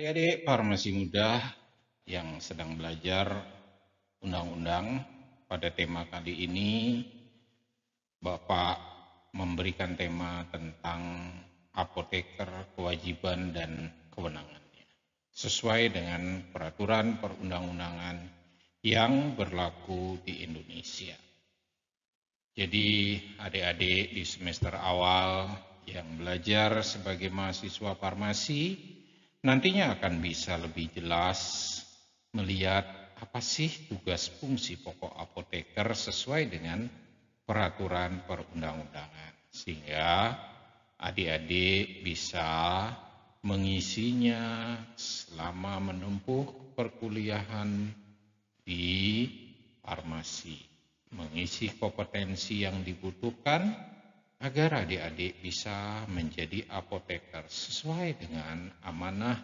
Adik-adik farmasi muda yang sedang belajar undang-undang pada tema kali ini Bapak memberikan tema tentang apoteker kewajiban dan kewenangannya sesuai dengan peraturan perundang-undangan yang berlaku di Indonesia. Jadi adik-adik di semester awal yang belajar sebagai mahasiswa farmasi nantinya akan bisa lebih jelas melihat apa sih tugas fungsi pokok apoteker sesuai dengan peraturan perundang-undangan. Sehingga adik-adik bisa mengisinya selama menempuh perkuliahan di farmasi, mengisi kompetensi yang dibutuhkan agar adik-adik bisa menjadi apoteker sesuai dengan amanah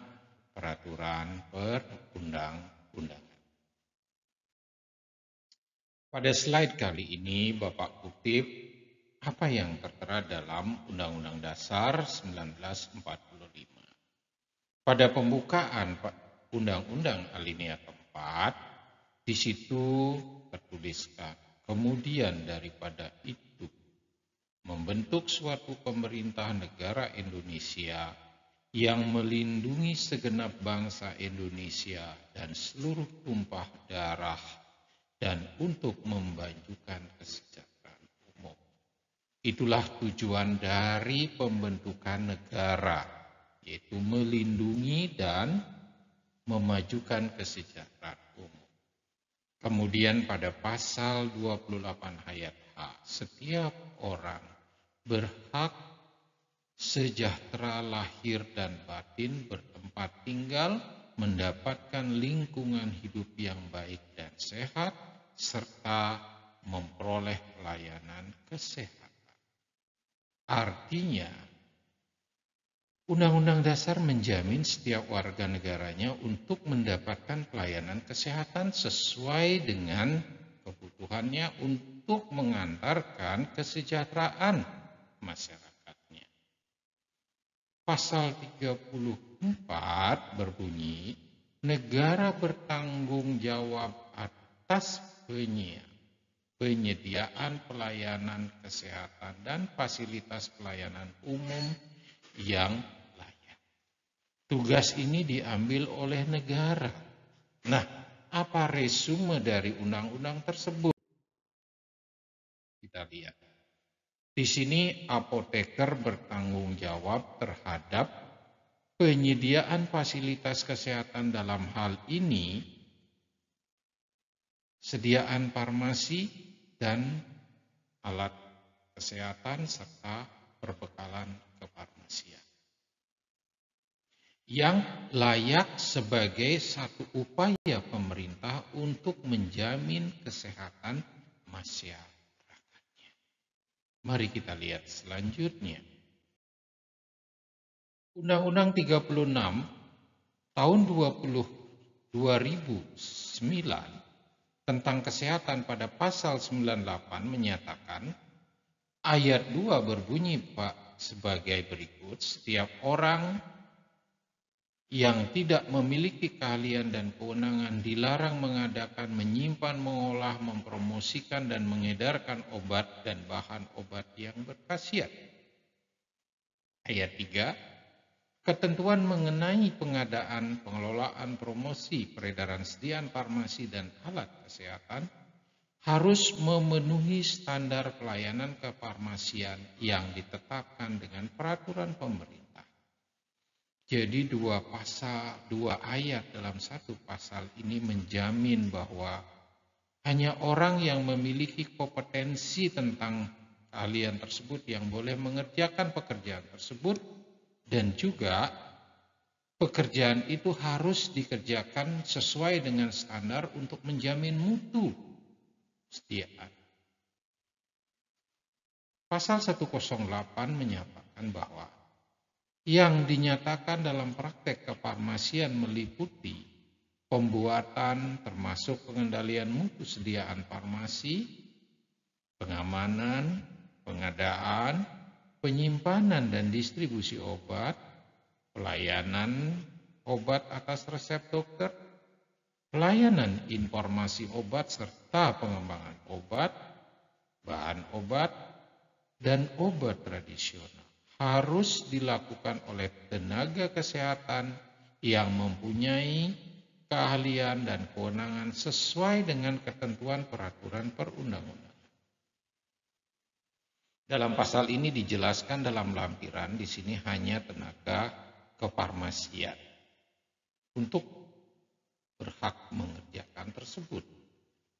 peraturan perundang-undangan. Pada slide kali ini Bapak kutip apa yang tertera dalam Undang-Undang Dasar 1945. Pada pembukaan Undang-Undang alinea keempat, di situ tertuliskan, kemudian daripada itu membentuk suatu pemerintah negara Indonesia yang melindungi segenap bangsa Indonesia dan seluruh tumpah darah dan untuk membajukan kesejahteraan umum. Itulah tujuan dari pembentukan negara, yaitu melindungi dan memajukan kesejahteraan umum. Kemudian pada pasal 28 ayat H, setiap orang berhak sejahtera lahir dan batin, bertempat tinggal, mendapatkan lingkungan hidup yang baik dan sehat, serta memperoleh pelayanan kesehatan. Artinya, Undang-Undang Dasar menjamin setiap warga negaranya untuk mendapatkan pelayanan kesehatan sesuai dengan kebutuhannya untuk mengantarkan kesejahteraan masyarakatnya. Pasal 34 berbunyi, negara bertanggung jawab atas penyediaan pelayanan kesehatan dan fasilitas pelayanan umum yang layak. Tugas ini diambil oleh negara. Nah, apa resume dari undang-undang tersebut? Kita lihat. Di sini apoteker bertanggung jawab terhadap penyediaan fasilitas kesehatan dalam hal ini sediaan farmasi dan alat kesehatan serta perbekalan kefarmasian yang layak sebagai satu upaya pemerintah untuk menjamin kesehatan masyarakat. Mari kita lihat selanjutnya. Undang-Undang 36 tahun 20 2009 tentang kesehatan pada pasal 98 menyatakan ayat 2 berbunyi Pak sebagai berikut setiap orang yang tidak memiliki keahlian dan kewenangan dilarang mengadakan, menyimpan, mengolah, mempromosikan, dan mengedarkan obat dan bahan obat yang berkhasiat. Ayat 3, ketentuan mengenai pengadaan, pengelolaan, promosi, peredaran sediaan farmasi dan alat kesehatan harus memenuhi standar pelayanan kefarmasian yang ditetapkan dengan peraturan pemerintah. Jadi dua pasal, dua ayat dalam satu pasal ini menjamin bahwa hanya orang yang memiliki kompetensi tentang keahlian tersebut yang boleh mengerjakan pekerjaan tersebut dan juga pekerjaan itu harus dikerjakan sesuai dengan standar untuk menjamin mutu setiaan. Pasal 108 menyatakan bahwa yang dinyatakan dalam praktek kefarmasian meliputi pembuatan termasuk pengendalian mutu sediaan farmasi, pengamanan, pengadaan, penyimpanan dan distribusi obat, pelayanan obat atas resep dokter, pelayanan informasi obat serta pengembangan obat, bahan obat, dan obat tradisional harus dilakukan oleh tenaga kesehatan yang mempunyai keahlian dan kewenangan sesuai dengan ketentuan peraturan perundang-undangan. Dalam pasal ini dijelaskan dalam lampiran di sini hanya tenaga kefarmasian untuk berhak mengerjakan tersebut.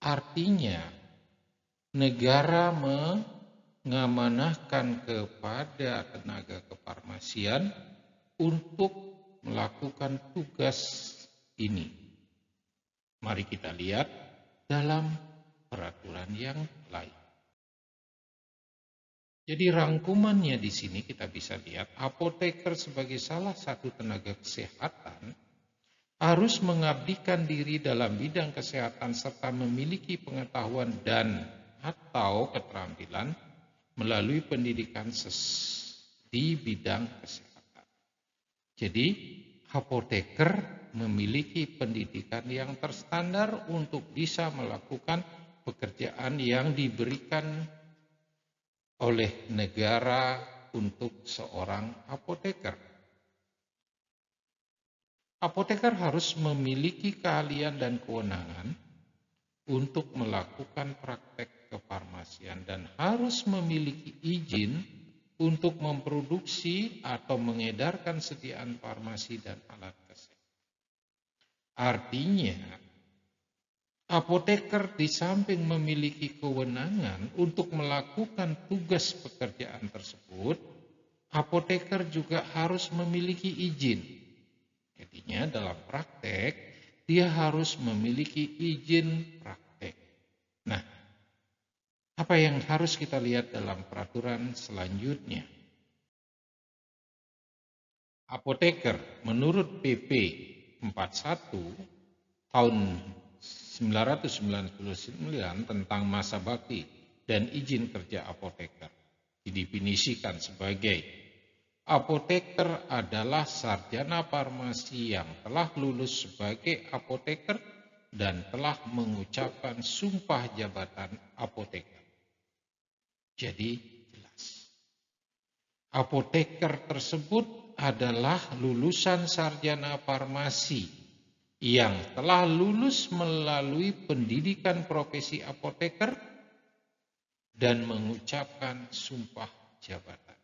Artinya negara mengamanahkan kepada tenaga kefarmasian untuk melakukan tugas ini. Mari kita lihat dalam peraturan yang lain. Jadi rangkumannya di sini kita bisa lihat apoteker sebagai salah satu tenaga kesehatan harus mengabdikan diri dalam bidang kesehatan serta memiliki pengetahuan dan atau keterampilan melalui pendidikan ses di bidang kesehatan. Jadi, apoteker memiliki pendidikan yang terstandar untuk bisa melakukan pekerjaan yang diberikan oleh negara untuk seorang apoteker. Apoteker harus memiliki keahlian dan kewenangan untuk melakukan praktek kefarmasian dan harus memiliki izin untuk memproduksi atau mengedarkan sediaan farmasi dan alat kesehatan. Artinya, apoteker di samping memiliki kewenangan untuk melakukan tugas pekerjaan tersebut, apoteker juga harus memiliki izin. Jadinya dalam praktek, dia harus memiliki izin praktek apa yang harus kita lihat dalam peraturan selanjutnya? Apoteker menurut PP 41 tahun 1999 tentang masa bakti dan izin kerja apoteker didefinisikan sebagai apoteker adalah sarjana farmasi yang telah lulus sebagai apoteker dan telah mengucapkan sumpah jabatan apoteker jadi jelas. Apoteker tersebut adalah lulusan sarjana farmasi yang telah lulus melalui pendidikan profesi apoteker dan mengucapkan sumpah jabatan.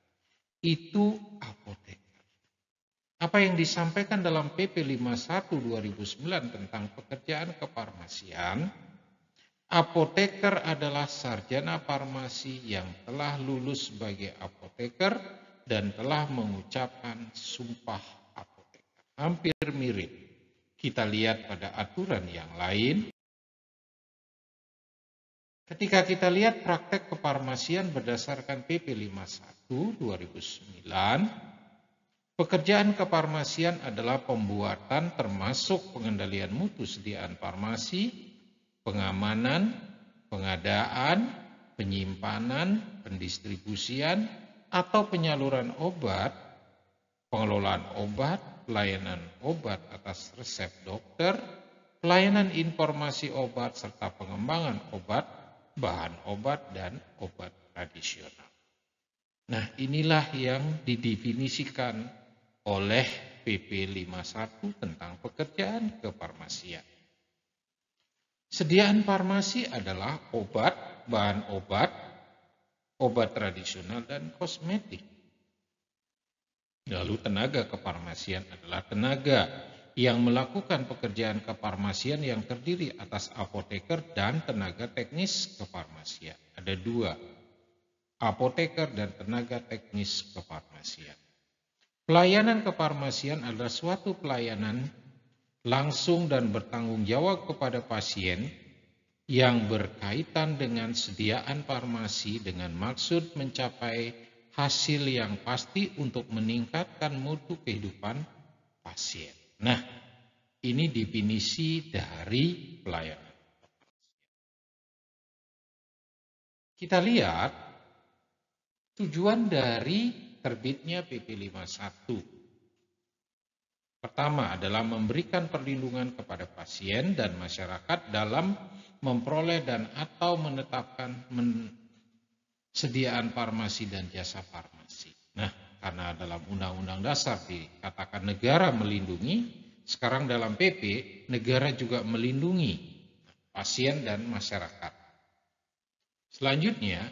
Itu apoteker. Apa yang disampaikan dalam PP 51 2009 tentang pekerjaan kefarmasian Apoteker adalah sarjana farmasi yang telah lulus sebagai apoteker dan telah mengucapkan sumpah apoteker. Hampir mirip. Kita lihat pada aturan yang lain. Ketika kita lihat praktek kefarmasian berdasarkan PP 51 2009, pekerjaan kefarmasian adalah pembuatan termasuk pengendalian mutu sediaan farmasi, pengamanan, pengadaan, penyimpanan, pendistribusian, atau penyaluran obat, pengelolaan obat, pelayanan obat atas resep dokter, pelayanan informasi obat, serta pengembangan obat, bahan obat, dan obat tradisional. Nah, inilah yang didefinisikan oleh PP 51 tentang pekerjaan kefarmasian. Sediaan farmasi adalah obat, bahan obat, obat tradisional, dan kosmetik. Lalu tenaga kefarmasian adalah tenaga yang melakukan pekerjaan kefarmasian yang terdiri atas apoteker dan tenaga teknis kefarmasian. Ada dua, apoteker dan tenaga teknis kefarmasian. Pelayanan kefarmasian adalah suatu pelayanan langsung dan bertanggung jawab kepada pasien yang berkaitan dengan sediaan farmasi dengan maksud mencapai hasil yang pasti untuk meningkatkan mutu kehidupan pasien. Nah, ini definisi dari pelayanan. Kita lihat tujuan dari terbitnya PP 51 Pertama adalah memberikan perlindungan kepada pasien dan masyarakat dalam memperoleh dan atau menetapkan sediaan farmasi dan jasa farmasi. Nah, karena dalam Undang-Undang Dasar dikatakan negara melindungi, sekarang dalam PP negara juga melindungi pasien dan masyarakat. Selanjutnya,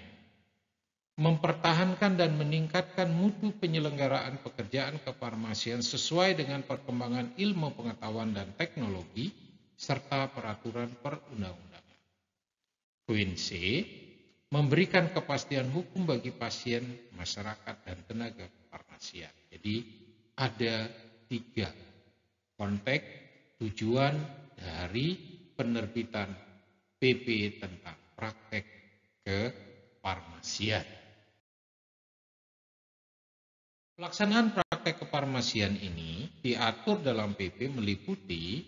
mempertahankan dan meningkatkan mutu penyelenggaraan pekerjaan kefarmasian sesuai dengan perkembangan ilmu pengetahuan dan teknologi serta peraturan perundang-undangan. Queen C, memberikan kepastian hukum bagi pasien, masyarakat, dan tenaga kefarmasian. Jadi ada tiga konteks tujuan dari penerbitan PP tentang praktek kefarmasian. Pelaksanaan praktek kefarmasian ini diatur dalam PP meliputi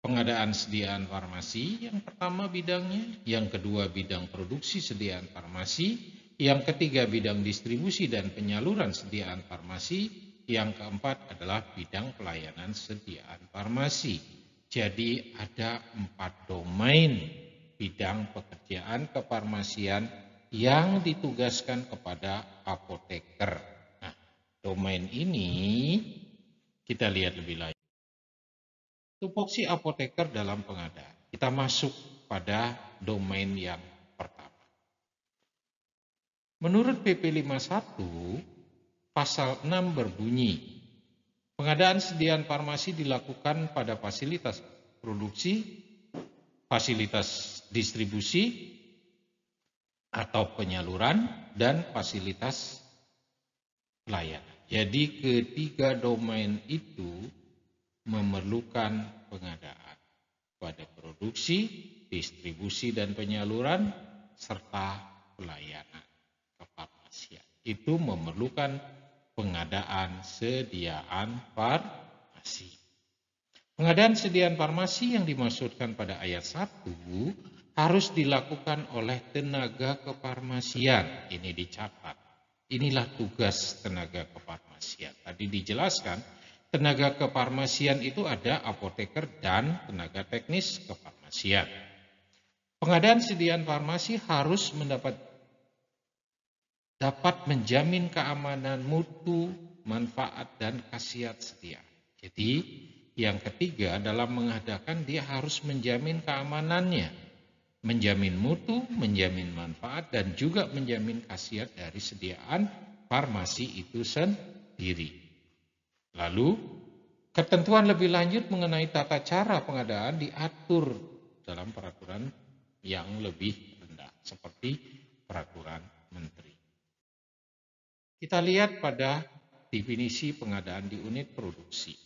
pengadaan sediaan farmasi yang pertama bidangnya, yang kedua bidang produksi sediaan farmasi, yang ketiga bidang distribusi dan penyaluran sediaan farmasi, yang keempat adalah bidang pelayanan sediaan farmasi. Jadi ada empat domain bidang pekerjaan kefarmasian yang ditugaskan kepada apoteker domain ini kita lihat lebih lanjut. Tupoksi apoteker dalam pengadaan. Kita masuk pada domain yang pertama. Menurut PP 51, pasal 6 berbunyi, pengadaan sediaan farmasi dilakukan pada fasilitas produksi, fasilitas distribusi, atau penyaluran, dan fasilitas pelayanan. Jadi ketiga domain itu memerlukan pengadaan pada produksi, distribusi dan penyaluran serta pelayanan kefarmasian. Itu memerlukan pengadaan sediaan farmasi. Pengadaan sediaan farmasi yang dimaksudkan pada ayat 1 harus dilakukan oleh tenaga kefarmasian. Ini dicatat. Inilah tugas tenaga kefarmasian. Tadi dijelaskan, tenaga kefarmasian itu ada apoteker dan tenaga teknis kefarmasian. Pengadaan sediaan farmasi harus mendapat dapat menjamin keamanan mutu, manfaat dan khasiat setia. Jadi, yang ketiga dalam mengadakan dia harus menjamin keamanannya menjamin mutu, menjamin manfaat, dan juga menjamin khasiat dari sediaan farmasi itu sendiri. Lalu, ketentuan lebih lanjut mengenai tata cara pengadaan diatur dalam peraturan yang lebih rendah, seperti peraturan menteri. Kita lihat pada definisi pengadaan di unit produksi.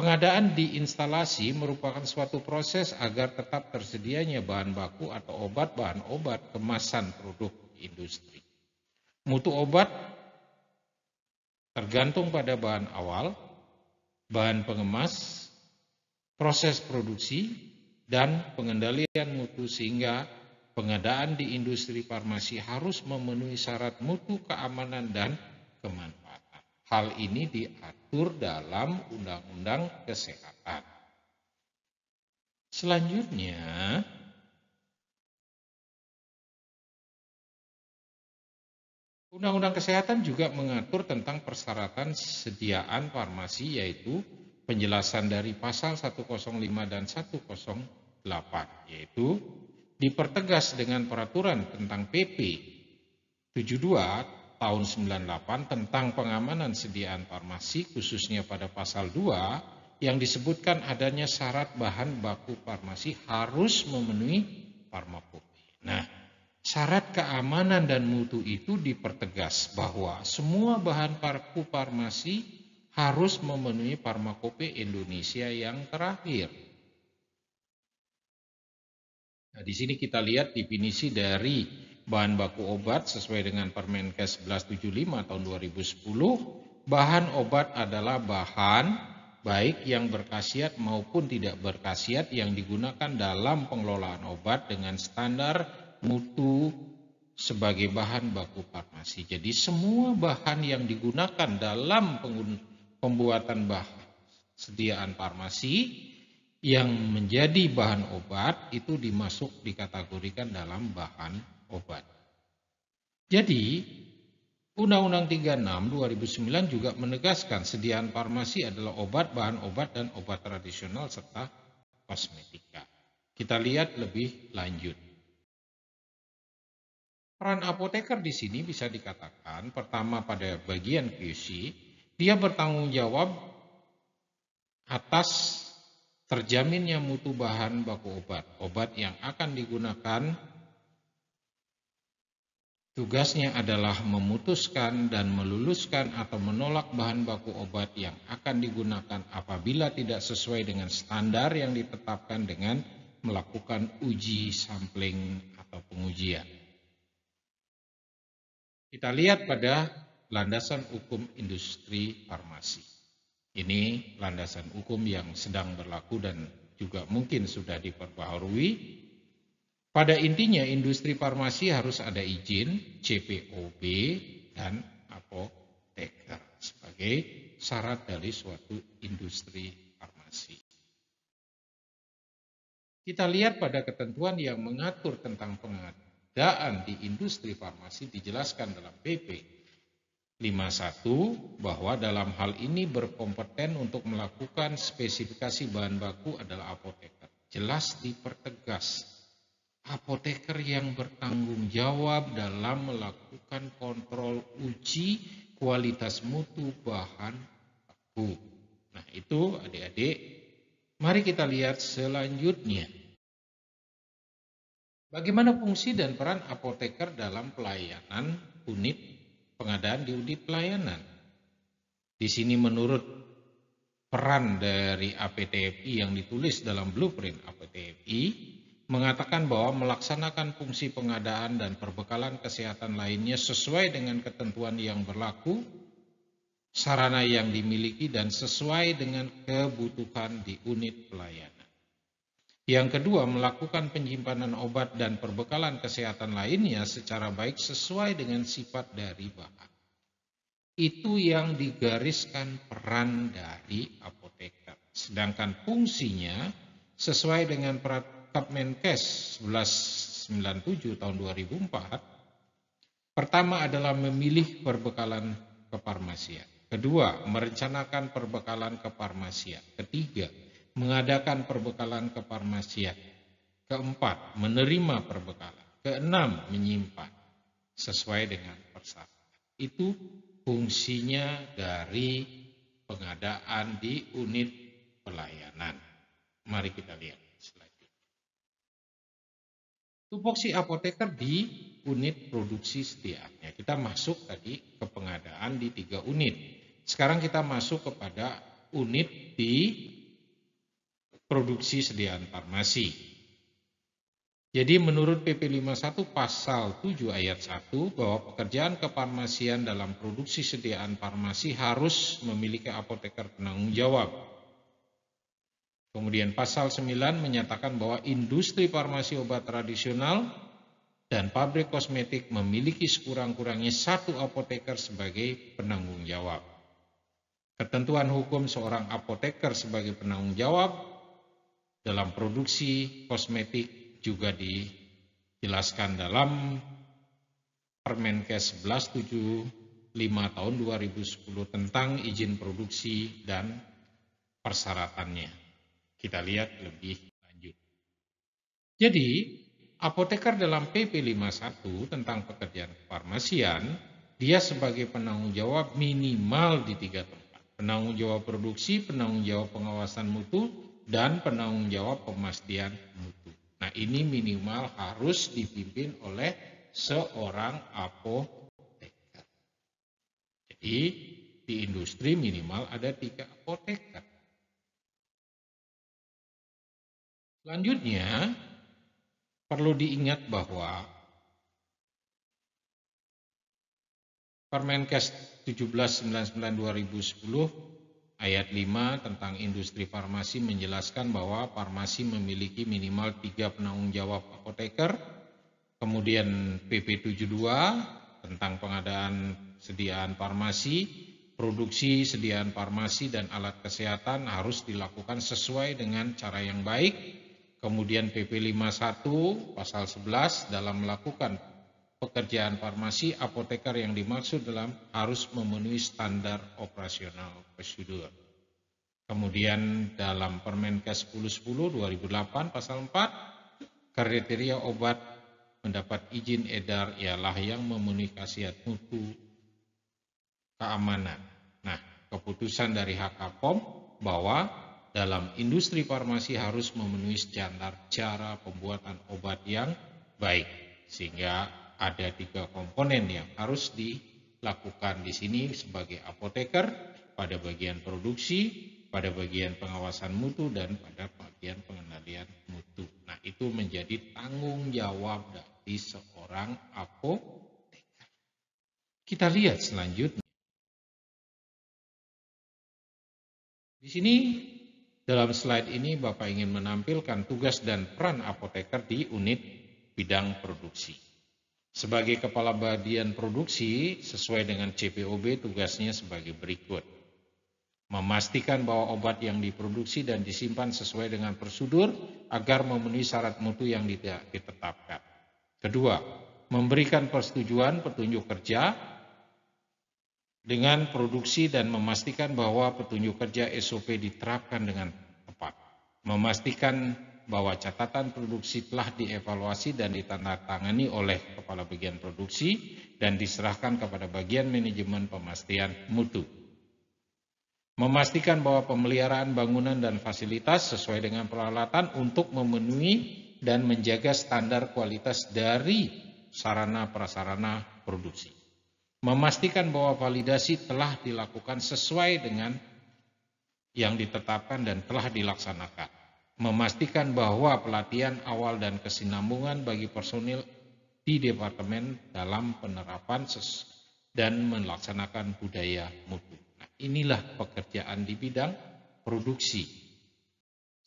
Pengadaan di instalasi merupakan suatu proses agar tetap tersedianya bahan baku atau obat-bahan obat kemasan produk industri. Mutu obat tergantung pada bahan awal, bahan pengemas, proses produksi, dan pengendalian mutu sehingga pengadaan di industri farmasi harus memenuhi syarat mutu keamanan dan keman. Hal ini diatur dalam Undang-Undang Kesehatan. Selanjutnya, Undang-Undang Kesehatan juga mengatur tentang persyaratan sediaan farmasi yaitu penjelasan dari pasal 105 dan 108 yaitu dipertegas dengan peraturan tentang PP 72 tahun 98 tentang pengamanan sediaan farmasi khususnya pada pasal 2 yang disebutkan adanya syarat bahan baku farmasi harus memenuhi farmakope. Nah, syarat keamanan dan mutu itu dipertegas bahwa semua bahan baku farmasi harus memenuhi farmakope Indonesia yang terakhir. Nah, di sini kita lihat definisi dari bahan baku obat sesuai dengan Permenkes 1175 tahun 2010, bahan obat adalah bahan baik yang berkhasiat maupun tidak berkhasiat yang digunakan dalam pengelolaan obat dengan standar mutu sebagai bahan baku farmasi. Jadi semua bahan yang digunakan dalam pembuatan bahan sediaan farmasi yang menjadi bahan obat itu dimasuk dikategorikan dalam bahan obat. Jadi, Undang-Undang 36 2009 juga menegaskan sediaan farmasi adalah obat, bahan obat, dan obat tradisional serta kosmetika. Kita lihat lebih lanjut. Peran apoteker di sini bisa dikatakan pertama pada bagian QC, dia bertanggung jawab atas terjaminnya mutu bahan baku obat, obat yang akan digunakan Tugasnya adalah memutuskan dan meluluskan atau menolak bahan baku obat yang akan digunakan apabila tidak sesuai dengan standar yang ditetapkan dengan melakukan uji sampling atau pengujian. Kita lihat pada landasan hukum industri farmasi. Ini landasan hukum yang sedang berlaku dan juga mungkin sudah diperbaharui pada intinya industri farmasi harus ada izin CPOB dan apoteker sebagai syarat dari suatu industri farmasi. Kita lihat pada ketentuan yang mengatur tentang pengadaan di industri farmasi dijelaskan dalam PP 51 bahwa dalam hal ini berkompeten untuk melakukan spesifikasi bahan baku adalah apoteker. Jelas dipertegas apoteker yang bertanggung jawab dalam melakukan kontrol uji kualitas mutu bahan baku. Nah, itu adik-adik, mari kita lihat selanjutnya. Bagaimana fungsi dan peran apoteker dalam pelayanan unit pengadaan di unit pelayanan? Di sini menurut peran dari APTFI yang ditulis dalam blueprint APTFI, mengatakan bahwa melaksanakan fungsi pengadaan dan perbekalan kesehatan lainnya sesuai dengan ketentuan yang berlaku, sarana yang dimiliki, dan sesuai dengan kebutuhan di unit pelayanan. Yang kedua, melakukan penyimpanan obat dan perbekalan kesehatan lainnya secara baik sesuai dengan sifat dari bahan. Itu yang digariskan peran dari apoteker. Sedangkan fungsinya sesuai dengan peraturan. Perkap Menkes 1197 tahun 2004, pertama adalah memilih perbekalan kefarmasian. Kedua, merencanakan perbekalan kefarmasian. Ketiga, mengadakan perbekalan kefarmasian. Keempat, menerima perbekalan. Keenam, menyimpan sesuai dengan persyaratan. Itu fungsinya dari pengadaan di unit pelayanan. Mari kita lihat tupoksi apoteker di unit produksi setiapnya. Kita masuk tadi ke pengadaan di tiga unit. Sekarang kita masuk kepada unit di produksi sediaan farmasi. Jadi menurut PP 51 pasal 7 ayat 1 bahwa pekerjaan kefarmasian dalam produksi sediaan farmasi harus memiliki apoteker penanggung jawab Kemudian pasal 9 menyatakan bahwa industri farmasi obat tradisional dan pabrik kosmetik memiliki sekurang-kurangnya satu apoteker sebagai penanggung jawab. Ketentuan hukum seorang apoteker sebagai penanggung jawab dalam produksi kosmetik juga dijelaskan dalam Permenkes 1175 tahun 2010 tentang izin produksi dan persyaratannya kita lihat lebih lanjut. Jadi, apoteker dalam PP 51 tentang pekerjaan farmasian dia sebagai penanggung jawab minimal di tiga tempat. Penanggung jawab produksi, penanggung jawab pengawasan mutu, dan penanggung jawab pemastian mutu. Nah ini minimal harus dipimpin oleh seorang apoteker. Jadi di industri minimal ada tiga apoteker. Selanjutnya, perlu diingat bahwa Permenkes 1799-2010 ayat 5 tentang industri farmasi menjelaskan bahwa farmasi memiliki minimal tiga penanggung jawab apoteker, kemudian PP 72 tentang pengadaan sediaan farmasi, produksi sediaan farmasi dan alat kesehatan harus dilakukan sesuai dengan cara yang baik kemudian PP 51 pasal 11 dalam melakukan pekerjaan farmasi apoteker yang dimaksud dalam harus memenuhi standar operasional prosedur. Kemudian dalam Permenkes 1010 2008 pasal 4 kriteria obat mendapat izin edar ialah yang memenuhi khasiat mutu keamanan. Nah, keputusan dari HKPOM bahwa dalam industri farmasi harus memenuhi standar cara pembuatan obat yang baik. Sehingga ada tiga komponen yang harus dilakukan di sini sebagai apoteker pada bagian produksi, pada bagian pengawasan mutu, dan pada bagian pengendalian mutu. Nah itu menjadi tanggung jawab dari seorang apoteker. Kita lihat selanjutnya. Di sini dalam slide ini Bapak ingin menampilkan tugas dan peran apoteker di unit bidang produksi. Sebagai kepala bagian produksi, sesuai dengan CPOB tugasnya sebagai berikut. Memastikan bahwa obat yang diproduksi dan disimpan sesuai dengan prosedur agar memenuhi syarat mutu yang ditetapkan. Kedua, memberikan persetujuan petunjuk kerja dengan produksi dan memastikan bahwa petunjuk kerja SOP diterapkan dengan tepat. Memastikan bahwa catatan produksi telah dievaluasi dan ditandatangani oleh kepala bagian produksi dan diserahkan kepada bagian manajemen pemastian mutu. Memastikan bahwa pemeliharaan bangunan dan fasilitas sesuai dengan peralatan untuk memenuhi dan menjaga standar kualitas dari sarana prasarana produksi memastikan bahwa validasi telah dilakukan sesuai dengan yang ditetapkan dan telah dilaksanakan. Memastikan bahwa pelatihan awal dan kesinambungan bagi personil di departemen dalam penerapan dan melaksanakan budaya mutu. Nah, inilah pekerjaan di bidang produksi.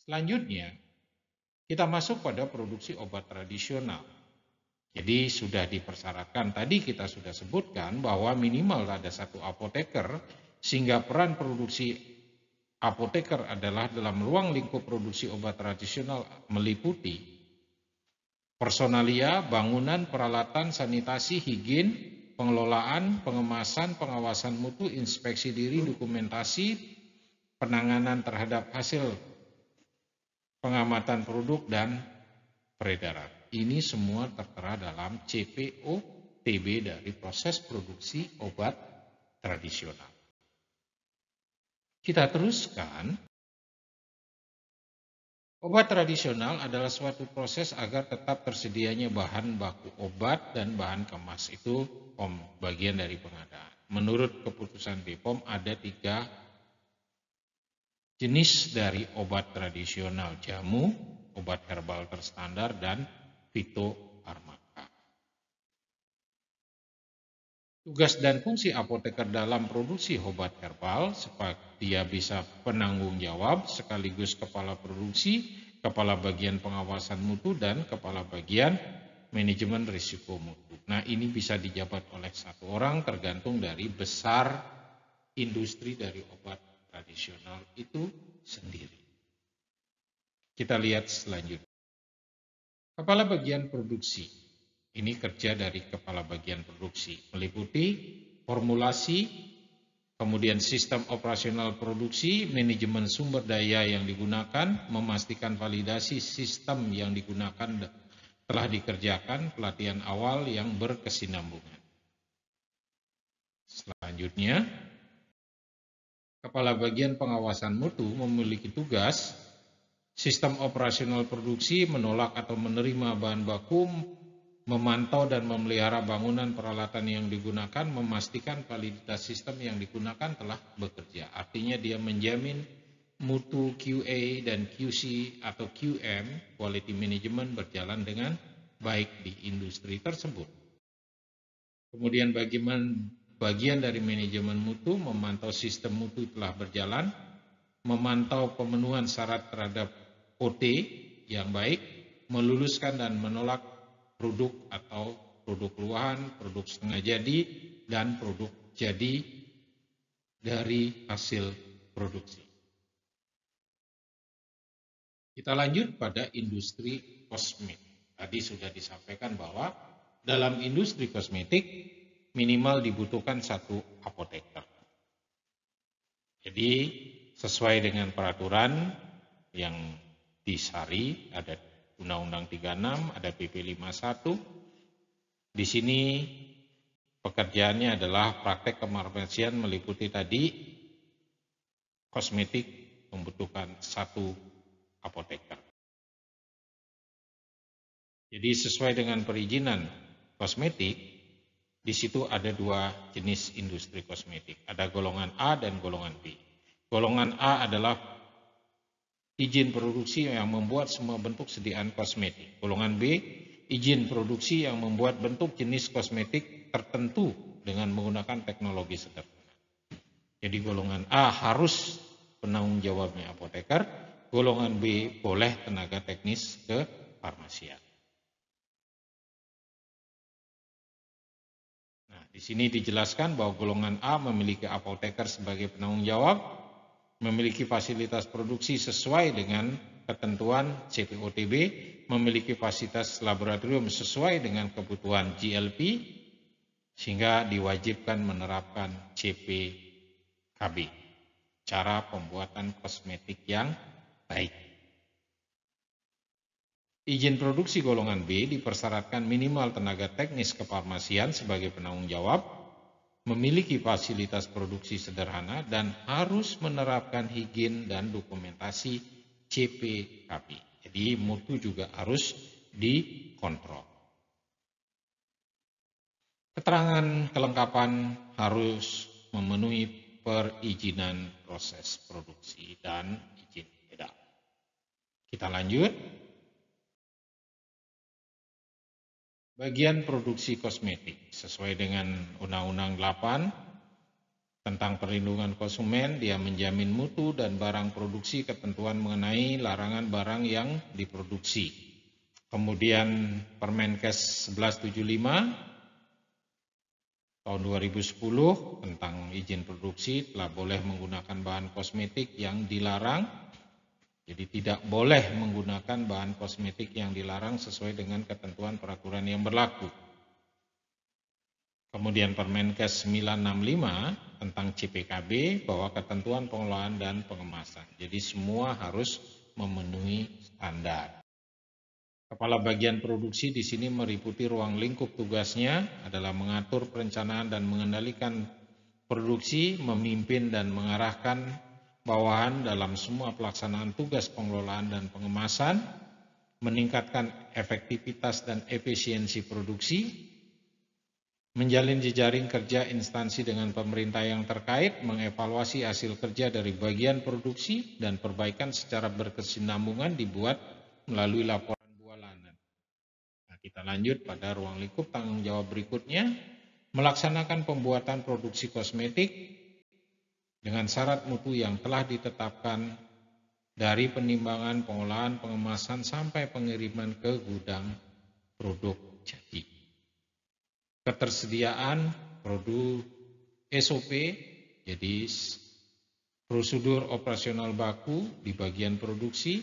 Selanjutnya, kita masuk pada produksi obat tradisional. Jadi sudah dipersyaratkan tadi kita sudah sebutkan bahwa minimal ada satu apoteker sehingga peran produksi apoteker adalah dalam ruang lingkup produksi obat tradisional meliputi personalia, bangunan, peralatan, sanitasi, higien, pengelolaan, pengemasan, pengawasan mutu, inspeksi diri, dokumentasi, penanganan terhadap hasil pengamatan produk dan peredaran. Ini semua tertera dalam CPO TB dari proses produksi obat tradisional. Kita teruskan. Obat tradisional adalah suatu proses agar tetap tersedianya bahan baku obat dan bahan kemas itu POM, bagian dari pengadaan. Menurut keputusan BPOM ada tiga jenis dari obat tradisional jamu, obat herbal terstandar, dan Vito Armaka. Tugas dan fungsi apoteker dalam produksi obat herbal, sebab dia bisa penanggung jawab sekaligus kepala produksi, kepala bagian pengawasan mutu, dan kepala bagian manajemen risiko mutu. Nah ini bisa dijabat oleh satu orang tergantung dari besar industri dari obat tradisional itu sendiri. Kita lihat selanjutnya. Kepala bagian produksi. Ini kerja dari kepala bagian produksi meliputi formulasi, kemudian sistem operasional produksi, manajemen sumber daya yang digunakan, memastikan validasi sistem yang digunakan telah dikerjakan, pelatihan awal yang berkesinambungan. Selanjutnya, Kepala Bagian Pengawasan Mutu memiliki tugas sistem operasional produksi, menolak atau menerima bahan baku, memantau dan memelihara bangunan peralatan yang digunakan, memastikan validitas sistem yang digunakan telah bekerja. Artinya dia menjamin mutu QA dan QC atau QM, quality management berjalan dengan baik di industri tersebut. Kemudian bagaimana bagian dari manajemen mutu memantau sistem mutu telah berjalan, memantau pemenuhan syarat terhadap OT yang baik, meluluskan dan menolak produk atau produk luahan, produk setengah jadi, dan produk jadi dari hasil produksi. Kita lanjut pada industri kosmetik. Tadi sudah disampaikan bahwa dalam industri kosmetik minimal dibutuhkan satu apoteker. Jadi sesuai dengan peraturan yang di Sari, ada Undang-Undang 36, ada PP 51. Di sini pekerjaannya adalah praktek kemarmesian meliputi tadi kosmetik membutuhkan satu apoteker. Jadi sesuai dengan perizinan kosmetik, di situ ada dua jenis industri kosmetik. Ada golongan A dan golongan B. Golongan A adalah izin produksi yang membuat semua bentuk sediaan kosmetik. Golongan B, izin produksi yang membuat bentuk jenis kosmetik tertentu dengan menggunakan teknologi sederhana. Jadi golongan A harus penanggung jawabnya apoteker, golongan B boleh tenaga teknis ke farmasian. Nah, di sini dijelaskan bahwa golongan A memiliki apoteker sebagai penanggung jawab, memiliki fasilitas produksi sesuai dengan ketentuan CPOTB, memiliki fasilitas laboratorium sesuai dengan kebutuhan GLP, sehingga diwajibkan menerapkan CPKB, cara pembuatan kosmetik yang baik. Izin produksi golongan B dipersyaratkan minimal tenaga teknis kefarmasian sebagai penanggung jawab memiliki fasilitas produksi sederhana dan harus menerapkan higien dan dokumentasi CPKP. Jadi mutu juga harus dikontrol. Keterangan kelengkapan harus memenuhi perizinan proses produksi dan izin edar. Kita lanjut. bagian produksi kosmetik sesuai dengan Undang-Undang 8 tentang perlindungan konsumen dia menjamin mutu dan barang produksi ketentuan mengenai larangan barang yang diproduksi. Kemudian Permenkes 1175 tahun 2010 tentang izin produksi telah boleh menggunakan bahan kosmetik yang dilarang jadi tidak boleh menggunakan bahan kosmetik yang dilarang sesuai dengan ketentuan peraturan yang berlaku. Kemudian Permenkes 965 tentang CPKB bahwa ketentuan pengelolaan dan pengemasan. Jadi semua harus memenuhi standar. Kepala bagian produksi di sini meriputi ruang lingkup tugasnya adalah mengatur perencanaan dan mengendalikan produksi, memimpin dan mengarahkan bawahan dalam semua pelaksanaan tugas pengelolaan dan pengemasan, meningkatkan efektivitas dan efisiensi produksi, menjalin jejaring kerja instansi dengan pemerintah yang terkait, mengevaluasi hasil kerja dari bagian produksi, dan perbaikan secara berkesinambungan dibuat melalui laporan bualanan nah, kita lanjut pada ruang lingkup tanggung jawab berikutnya, melaksanakan pembuatan produksi kosmetik, dengan syarat mutu yang telah ditetapkan dari penimbangan, pengolahan, pengemasan sampai pengiriman ke gudang produk jadi. Ketersediaan produk SOP jadi prosedur operasional baku di bagian produksi,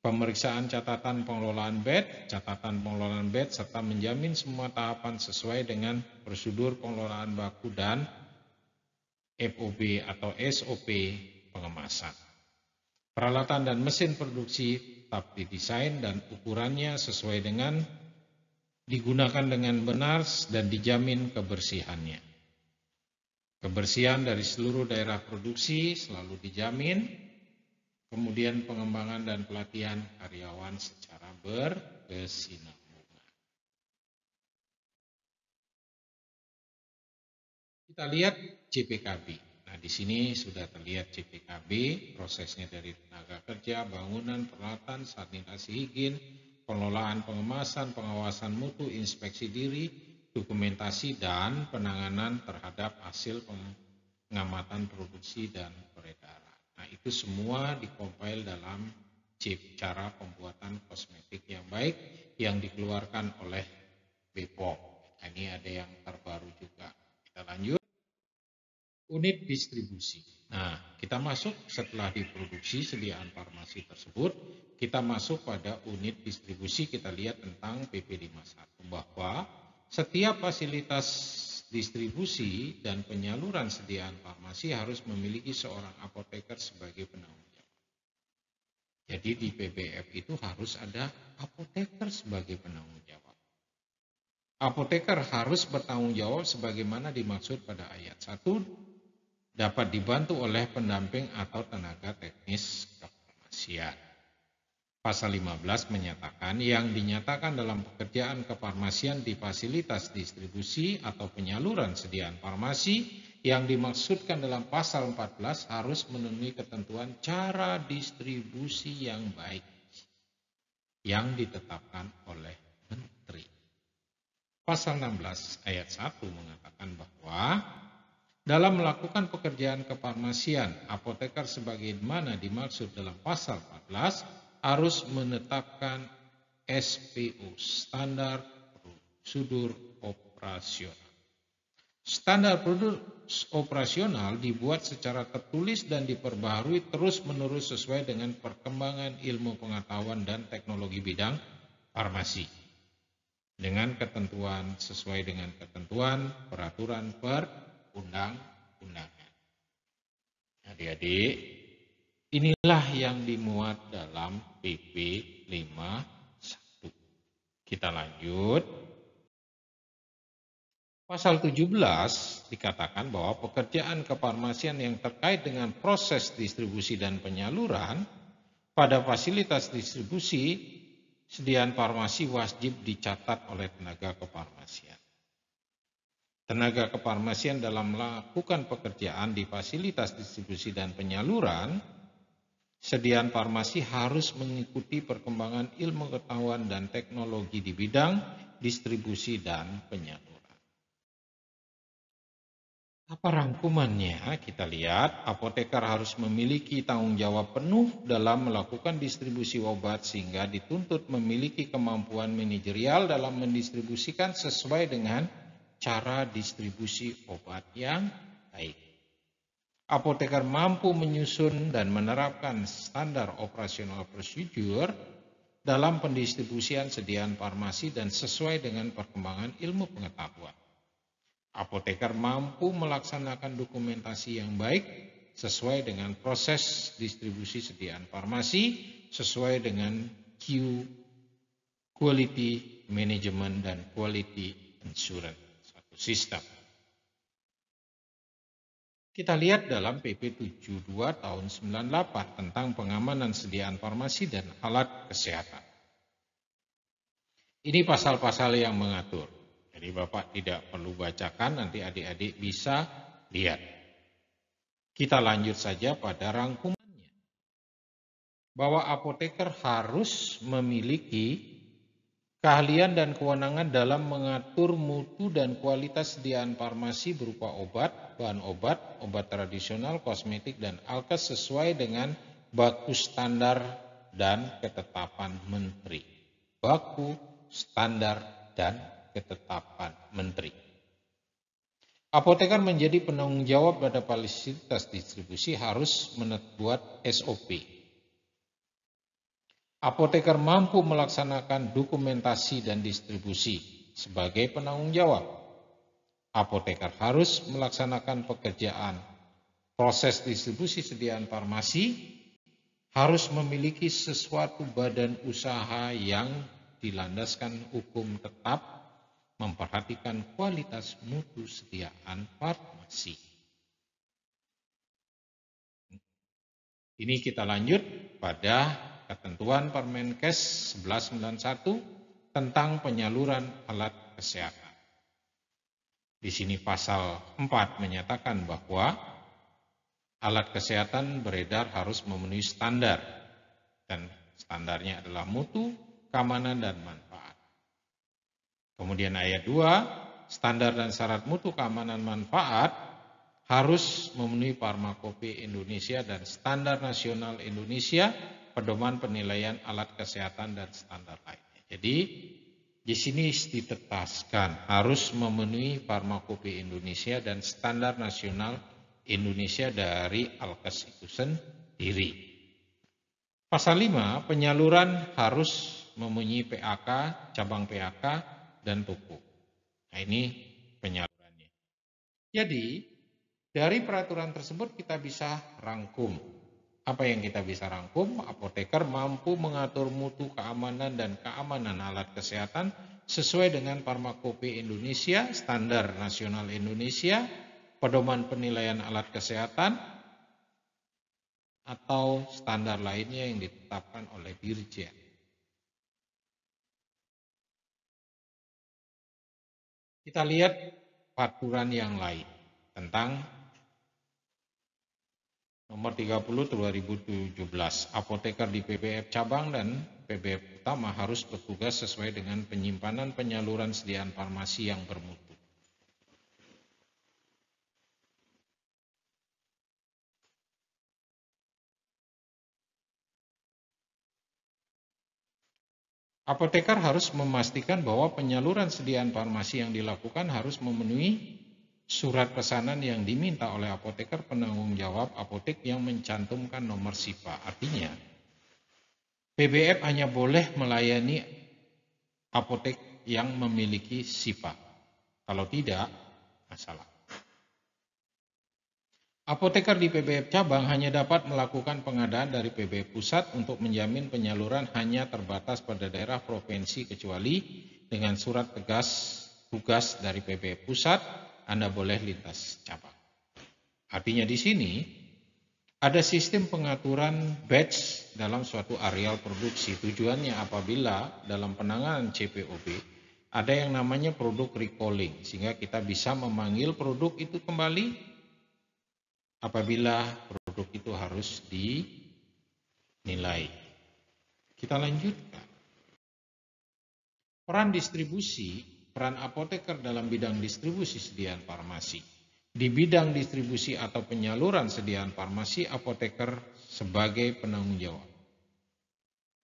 pemeriksaan catatan pengelolaan bed, catatan pengelolaan bed serta menjamin semua tahapan sesuai dengan prosedur pengelolaan baku dan FOB atau SOP pengemasan. Peralatan dan mesin produksi tetap didesain dan ukurannya sesuai dengan digunakan dengan benar dan dijamin kebersihannya. Kebersihan dari seluruh daerah produksi selalu dijamin, kemudian pengembangan dan pelatihan karyawan secara berkesinambungan. Kita lihat CPKB. Nah, di sini sudah terlihat CPKB, prosesnya dari tenaga kerja, bangunan, peralatan, sanitasi higien, pengelolaan pengemasan, pengawasan mutu, inspeksi diri, dokumentasi, dan penanganan terhadap hasil pengamatan produksi dan peredaran. Nah, itu semua dikompil dalam chip cara pembuatan kosmetik yang baik yang dikeluarkan oleh BPOM. Nah, ini ada yang terbaru juga. Kita lanjut unit distribusi. Nah, kita masuk setelah diproduksi sediaan farmasi tersebut, kita masuk pada unit distribusi, kita lihat tentang PP51 bahwa setiap fasilitas distribusi dan penyaluran sediaan farmasi harus memiliki seorang apoteker sebagai penanggung jawab. Jadi di PBF itu harus ada apoteker sebagai penanggung jawab. Apoteker harus bertanggung jawab sebagaimana dimaksud pada ayat 1 dapat dibantu oleh pendamping atau tenaga teknis kefarmasian. Pasal 15 menyatakan yang dinyatakan dalam pekerjaan kefarmasian di fasilitas distribusi atau penyaluran sediaan farmasi yang dimaksudkan dalam pasal 14 harus memenuhi ketentuan cara distribusi yang baik yang ditetapkan oleh Menteri. Pasal 16 ayat 1 mengatakan bahwa dalam melakukan pekerjaan kefarmasian, apoteker sebagaimana dimaksud dalam pasal 14 harus menetapkan SPO, standar prosedur operasional. Standar prosedur operasional dibuat secara tertulis dan diperbaharui terus-menerus sesuai dengan perkembangan ilmu pengetahuan dan teknologi bidang farmasi. Dengan ketentuan sesuai dengan ketentuan peraturan per undang-undangan. Adik-adik, inilah yang dimuat dalam PP 51. Kita lanjut. Pasal 17 dikatakan bahwa pekerjaan kefarmasian yang terkait dengan proses distribusi dan penyaluran pada fasilitas distribusi sediaan farmasi wajib dicatat oleh tenaga kefarmasian tenaga kefarmasian dalam melakukan pekerjaan di fasilitas distribusi dan penyaluran, sediaan farmasi harus mengikuti perkembangan ilmu pengetahuan dan teknologi di bidang distribusi dan penyaluran. Apa rangkumannya? Kita lihat, apoteker harus memiliki tanggung jawab penuh dalam melakukan distribusi obat sehingga dituntut memiliki kemampuan manajerial dalam mendistribusikan sesuai dengan cara distribusi obat yang baik. Apoteker mampu menyusun dan menerapkan standar operasional prosedur dalam pendistribusian sediaan farmasi dan sesuai dengan perkembangan ilmu pengetahuan. Apoteker mampu melaksanakan dokumentasi yang baik sesuai dengan proses distribusi sediaan farmasi sesuai dengan Q quality management dan quality insurance ekosistem. Kita lihat dalam PP 72 tahun 98 tentang pengamanan sediaan farmasi dan alat kesehatan. Ini pasal-pasal yang mengatur. Jadi Bapak tidak perlu bacakan, nanti adik-adik bisa lihat. Kita lanjut saja pada rangkumannya. Bahwa apoteker harus memiliki keahlian dan kewenangan dalam mengatur mutu dan kualitas sediaan farmasi berupa obat, bahan obat, obat tradisional, kosmetik, dan alkes sesuai dengan baku standar dan ketetapan menteri. Baku, standar, dan ketetapan menteri. Apoteker menjadi penanggung jawab pada fasilitas distribusi harus membuat SOP Apoteker mampu melaksanakan dokumentasi dan distribusi sebagai penanggung jawab. Apoteker harus melaksanakan pekerjaan. Proses distribusi sediaan farmasi harus memiliki sesuatu badan usaha yang dilandaskan hukum tetap memperhatikan kualitas mutu sediaan farmasi. Ini kita lanjut pada ketentuan Permenkes 1191 tentang penyaluran alat kesehatan. Di sini pasal 4 menyatakan bahwa alat kesehatan beredar harus memenuhi standar dan standarnya adalah mutu, keamanan dan manfaat. Kemudian ayat 2, standar dan syarat mutu keamanan manfaat harus memenuhi Farmakopi Indonesia dan Standar Nasional Indonesia pedoman penilaian alat kesehatan dan standar lainnya. Jadi di sini ditetaskan harus memenuhi farmakopi Indonesia dan standar nasional Indonesia dari Alkes itu sendiri. Pasal 5, penyaluran harus memenuhi PAK, cabang PAK, dan pupuk. Nah ini penyalurannya. Jadi dari peraturan tersebut kita bisa rangkum apa yang kita bisa rangkum, apoteker mampu mengatur mutu keamanan dan keamanan alat kesehatan sesuai dengan Parmakopi Indonesia, Standar Nasional Indonesia, Pedoman Penilaian Alat Kesehatan, atau standar lainnya yang ditetapkan oleh Dirjen. Kita lihat peraturan yang lain tentang nomor 30 tahun 2017. Apoteker di PBF cabang dan PBF utama harus bertugas sesuai dengan penyimpanan penyaluran sediaan farmasi yang bermutu. Apoteker harus memastikan bahwa penyaluran sediaan farmasi yang dilakukan harus memenuhi surat pesanan yang diminta oleh apoteker penanggung jawab apotek yang mencantumkan nomor SIPA. Artinya, PBF hanya boleh melayani apotek yang memiliki SIPA. Kalau tidak, masalah. Apoteker di PBF cabang hanya dapat melakukan pengadaan dari PBF pusat untuk menjamin penyaluran hanya terbatas pada daerah provinsi kecuali dengan surat tegas tugas dari PBF pusat anda boleh lintas cabang. Artinya di sini ada sistem pengaturan batch dalam suatu areal produksi. Tujuannya apabila dalam penanganan CPOB ada yang namanya produk recalling sehingga kita bisa memanggil produk itu kembali apabila produk itu harus dinilai. Kita lanjutkan. Peran distribusi peran apoteker dalam bidang distribusi sediaan farmasi. Di bidang distribusi atau penyaluran sediaan farmasi, apoteker sebagai penanggung jawab.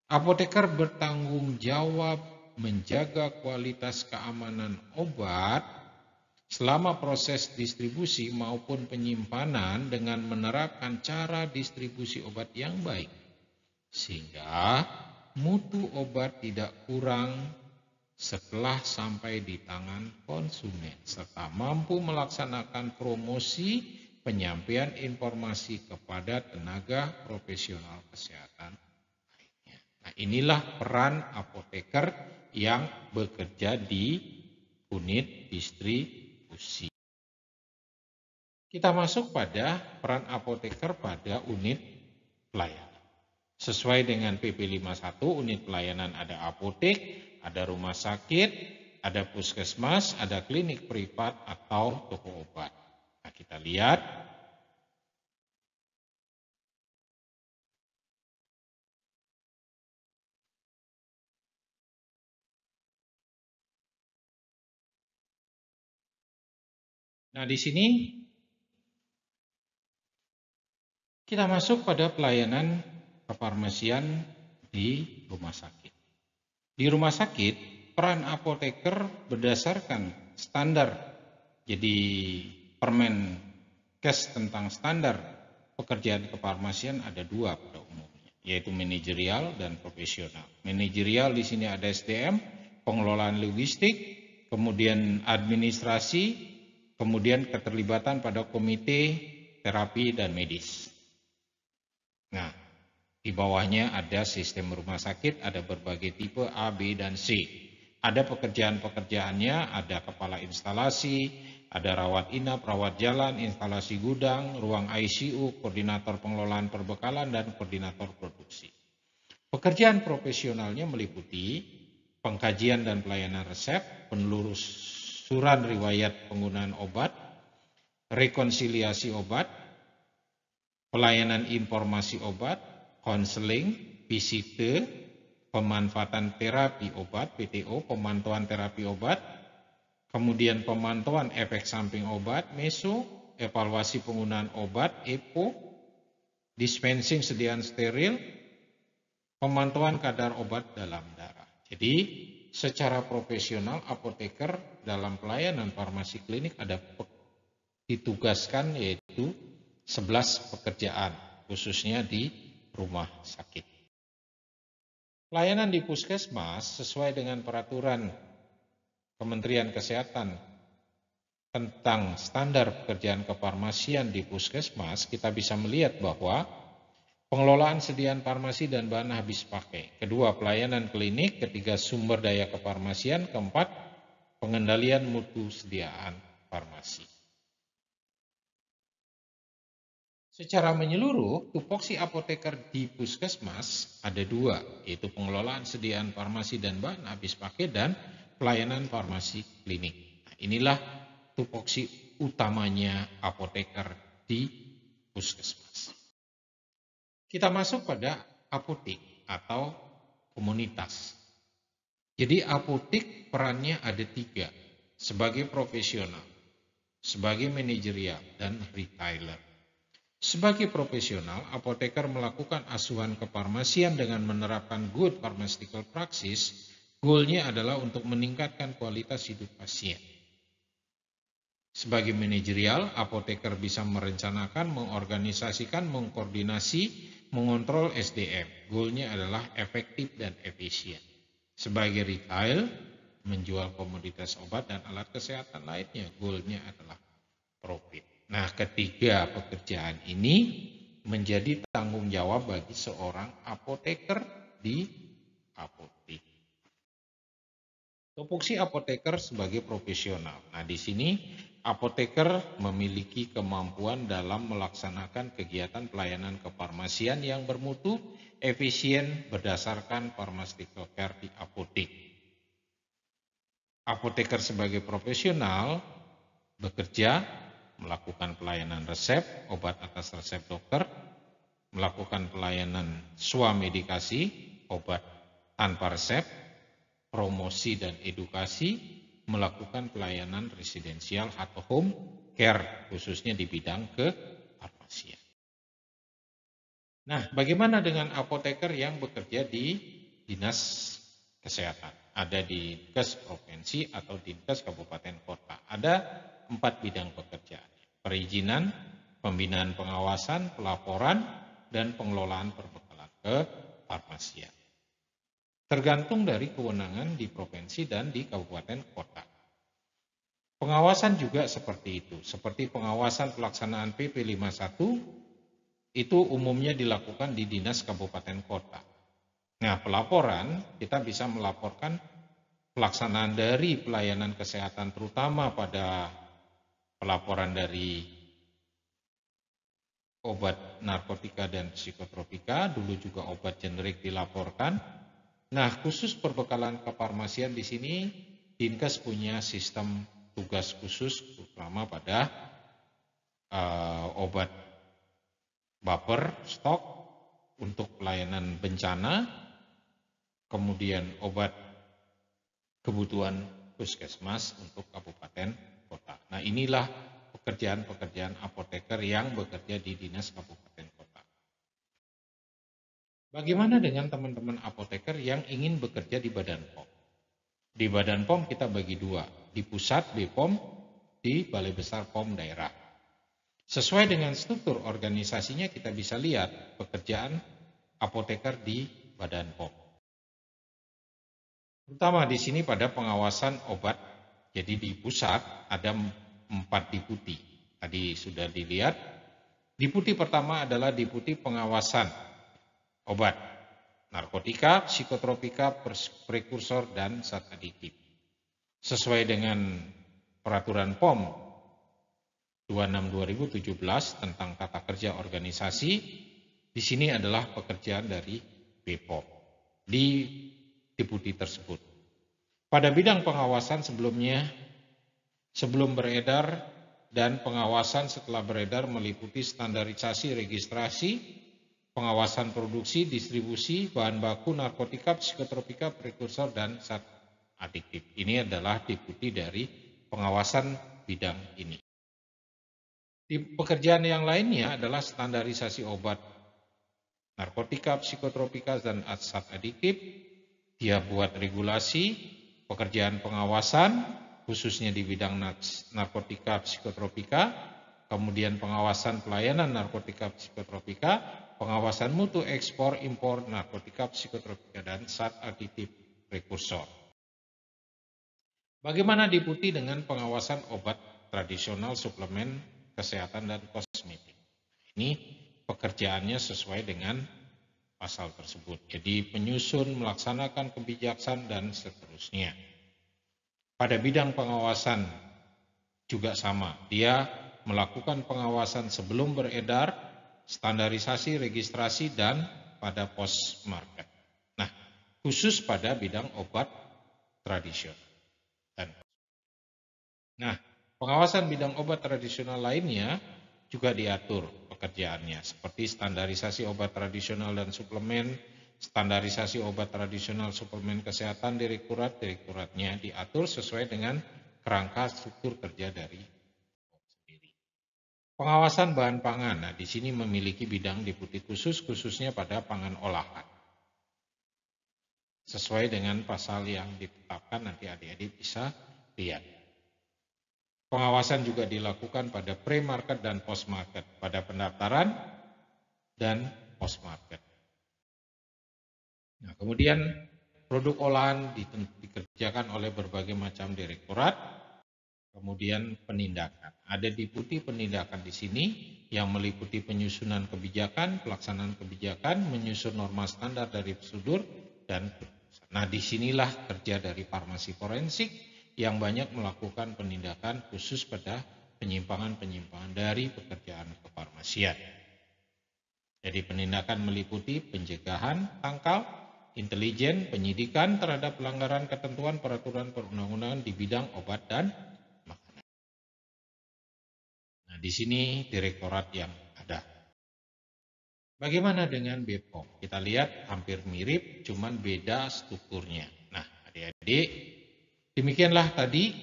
Apoteker bertanggung jawab menjaga kualitas keamanan obat selama proses distribusi maupun penyimpanan dengan menerapkan cara distribusi obat yang baik, sehingga mutu obat tidak kurang setelah sampai di tangan konsumen, serta mampu melaksanakan promosi penyampaian informasi kepada tenaga profesional kesehatan Nah, inilah peran apoteker yang bekerja di unit distribusi. Kita masuk pada peran apoteker pada unit pelayanan. Sesuai dengan PP 51, unit pelayanan ada apotek, ada rumah sakit, ada puskesmas, ada klinik privat atau toko obat. Nah, kita lihat Nah, di sini kita masuk pada pelayanan kefarmasian di rumah sakit. Di rumah sakit, peran apoteker berdasarkan standar. Jadi permen kes tentang standar pekerjaan kefarmasian ada dua pada umumnya, yaitu manajerial dan profesional. Manajerial di sini ada SDM, pengelolaan logistik, kemudian administrasi, kemudian keterlibatan pada komite terapi dan medis. Nah, di bawahnya ada sistem rumah sakit, ada berbagai tipe A, B, dan C. Ada pekerjaan-pekerjaannya, ada kepala instalasi, ada rawat inap, rawat jalan, instalasi gudang, ruang ICU, koordinator pengelolaan perbekalan, dan koordinator produksi. Pekerjaan profesionalnya meliputi pengkajian dan pelayanan resep, penelusuran riwayat penggunaan obat, rekonsiliasi obat, pelayanan informasi obat, konseling, Visite, pemanfaatan terapi obat, PTO, pemantauan terapi obat, kemudian pemantauan efek samping obat, meso, evaluasi penggunaan obat, EPO, dispensing sediaan steril, pemantauan kadar obat dalam darah. Jadi, secara profesional apoteker dalam pelayanan farmasi klinik ada ditugaskan yaitu 11 pekerjaan khususnya di rumah sakit. Pelayanan di puskesmas sesuai dengan peraturan Kementerian Kesehatan tentang standar pekerjaan kefarmasian di puskesmas, kita bisa melihat bahwa pengelolaan sediaan farmasi dan bahan habis pakai. Kedua, pelayanan klinik. Ketiga, sumber daya kefarmasian. Keempat, pengendalian mutu sediaan farmasi. Secara menyeluruh, tupoksi apoteker di puskesmas ada dua, yaitu pengelolaan sediaan farmasi dan bahan habis pakai dan pelayanan farmasi klinik. Nah, inilah tupoksi utamanya apoteker di puskesmas. Kita masuk pada apotik atau komunitas. Jadi apotik perannya ada tiga, sebagai profesional, sebagai manajerial, dan retailer. Sebagai profesional, apoteker melakukan asuhan kefarmasian dengan menerapkan good pharmaceutical praxis. Goalnya adalah untuk meningkatkan kualitas hidup pasien. Sebagai manajerial, apoteker bisa merencanakan, mengorganisasikan, mengkoordinasi, mengontrol SDM. Goalnya adalah efektif dan efisien. Sebagai retail, menjual komoditas obat dan alat kesehatan lainnya. Goalnya adalah profit. Nah, ketiga pekerjaan ini menjadi tanggung jawab bagi seorang apoteker di apotek. Topoksi apoteker sebagai profesional. Nah, di sini apoteker memiliki kemampuan dalam melaksanakan kegiatan pelayanan kefarmasian yang bermutu, efisien berdasarkan pharmaceutical care di apotek. Apoteker sebagai profesional bekerja melakukan pelayanan resep, obat atas resep dokter, melakukan pelayanan swamedikasi, obat tanpa resep, promosi dan edukasi, melakukan pelayanan residensial atau home care, khususnya di bidang kefarmasian. Nah, bagaimana dengan apoteker yang bekerja di dinas kesehatan? Ada di dinas Provinsi atau dinas Kabupaten Kota. Ada empat bidang pekerjaan. Perizinan, pembinaan pengawasan, pelaporan, dan pengelolaan perbekalan ke farmasian. Tergantung dari kewenangan di provinsi dan di kabupaten kota. Pengawasan juga seperti itu, seperti pengawasan pelaksanaan PP 51 itu umumnya dilakukan di dinas kabupaten kota. Nah, pelaporan kita bisa melaporkan pelaksanaan dari pelayanan kesehatan terutama pada pelaporan dari obat narkotika dan psikotropika, dulu juga obat generik dilaporkan. Nah, khusus perbekalan kefarmasian di sini, Dinkes punya sistem tugas khusus terutama pada uh, obat baper stok untuk pelayanan bencana, kemudian obat kebutuhan puskesmas untuk kabupaten kota. Nah inilah pekerjaan-pekerjaan apoteker yang bekerja di dinas kabupaten kota. Bagaimana dengan teman-teman apoteker yang ingin bekerja di Badan POM? Di Badan POM kita bagi dua, di pusat BPOM, di Balai Besar POM daerah. Sesuai dengan struktur organisasinya kita bisa lihat pekerjaan apoteker di Badan POM. Terutama di sini pada pengawasan obat jadi di pusat ada empat diputi. Tadi sudah dilihat. Diputi pertama adalah diputi pengawasan obat, narkotika, psikotropika, prekursor, dan zat aditif. Sesuai dengan peraturan POM 26 2017 tentang tata kerja organisasi, di sini adalah pekerjaan dari BPOM di diputi tersebut pada bidang pengawasan sebelumnya, sebelum beredar, dan pengawasan setelah beredar meliputi standarisasi registrasi, pengawasan produksi, distribusi, bahan baku, narkotika, psikotropika, prekursor, dan zat adiktif. Ini adalah diikuti dari pengawasan bidang ini. Di pekerjaan yang lainnya adalah standarisasi obat, narkotika, psikotropika, dan zat adiktif. Dia buat regulasi, pekerjaan pengawasan khususnya di bidang narkotika psikotropika, kemudian pengawasan pelayanan narkotika psikotropika, pengawasan mutu ekspor impor narkotika psikotropika dan saat aditif prekursor. Bagaimana diputi dengan pengawasan obat tradisional suplemen kesehatan dan kosmetik? Ini pekerjaannya sesuai dengan pasal tersebut. Jadi penyusun, melaksanakan kebijaksanaan dan seterusnya. Pada bidang pengawasan juga sama. Dia melakukan pengawasan sebelum beredar, standarisasi, registrasi dan pada post market. Nah, khusus pada bidang obat tradisional. nah, pengawasan bidang obat tradisional lainnya juga diatur pekerjaannya, seperti standarisasi obat tradisional dan suplemen, standarisasi obat tradisional suplemen kesehatan direkturat, direkturatnya diatur sesuai dengan kerangka struktur kerja dari Pengawasan bahan pangan, nah di sini memiliki bidang deputi khusus khususnya pada pangan olahan. Sesuai dengan pasal yang ditetapkan nanti adik-adik bisa lihat. Pengawasan juga dilakukan pada pre-market dan post-market, pada pendaftaran dan post-market. Nah, kemudian produk olahan dikerjakan oleh berbagai macam direktorat, kemudian penindakan. Ada deputi penindakan di sini yang meliputi penyusunan kebijakan, pelaksanaan kebijakan, menyusun norma standar dari prosedur, dan Nah, disinilah kerja dari farmasi forensik, yang banyak melakukan penindakan khusus pada penyimpangan-penyimpangan dari pekerjaan kefarmasian. Jadi penindakan meliputi pencegahan, tangkal, intelijen, penyidikan terhadap pelanggaran ketentuan peraturan perundang-undangan di bidang obat dan makanan. Nah, di sini direktorat yang ada. Bagaimana dengan BPOM? Kita lihat hampir mirip, cuman beda strukturnya. Nah, adik-adik, demikianlah tadi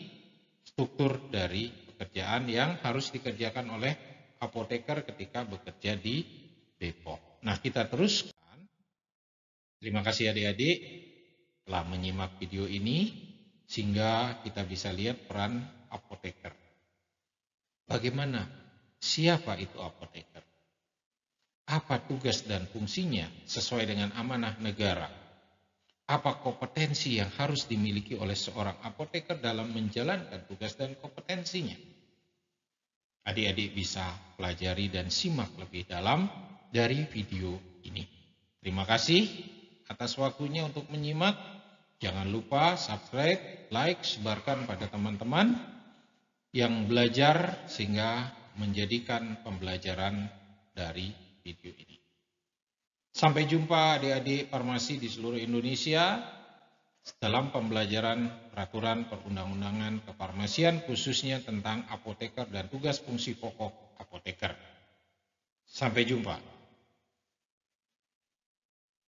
struktur dari pekerjaan yang harus dikerjakan oleh apoteker ketika bekerja di Depok. Nah, kita teruskan. Terima kasih adik-adik telah menyimak video ini sehingga kita bisa lihat peran apoteker. Bagaimana? Siapa itu apoteker? Apa tugas dan fungsinya sesuai dengan amanah negara? apa kompetensi yang harus dimiliki oleh seorang apoteker dalam menjalankan tugas dan kompetensinya. Adik-adik bisa pelajari dan simak lebih dalam dari video ini. Terima kasih atas waktunya untuk menyimak. Jangan lupa subscribe, like, sebarkan pada teman-teman yang belajar sehingga menjadikan pembelajaran dari video ini. Sampai jumpa adik-adik farmasi di seluruh Indonesia dalam pembelajaran peraturan perundang-undangan kefarmasian khususnya tentang apoteker dan tugas fungsi pokok apoteker. Sampai jumpa.